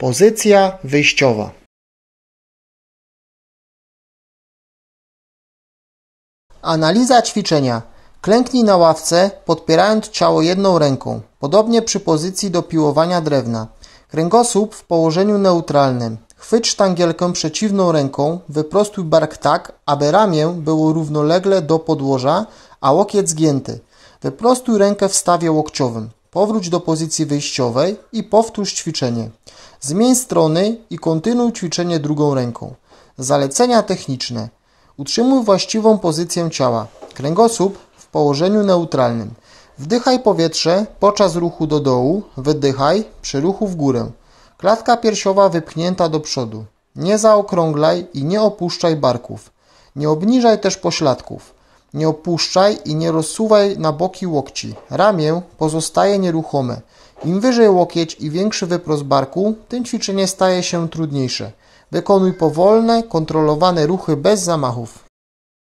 Pozycja wyjściowa Analiza ćwiczenia. Klęknij na ławce, podpierając ciało jedną ręką, podobnie przy pozycji do piłowania drewna. Kręgosłup w położeniu neutralnym. Chwyć sztangielkę przeciwną ręką, wyprostuj bark tak, aby ramię było równolegle do podłoża, a łokieć zgięty. Wyprostuj rękę w stawie łokciowym. Powróć do pozycji wyjściowej i powtórz ćwiczenie. Zmień strony i kontynuuj ćwiczenie drugą ręką. Zalecenia techniczne. Utrzymuj właściwą pozycję ciała. Kręgosłup w położeniu neutralnym. Wdychaj powietrze podczas ruchu do dołu, wydychaj przy ruchu w górę. Klatka piersiowa wypchnięta do przodu. Nie zaokrąglaj i nie opuszczaj barków. Nie obniżaj też pośladków. Nie opuszczaj i nie rozsuwaj na boki łokci. Ramię pozostaje nieruchome. Im wyżej łokieć i większy wyprost barku, tym ćwiczenie staje się trudniejsze. Wykonuj powolne, kontrolowane ruchy bez zamachów.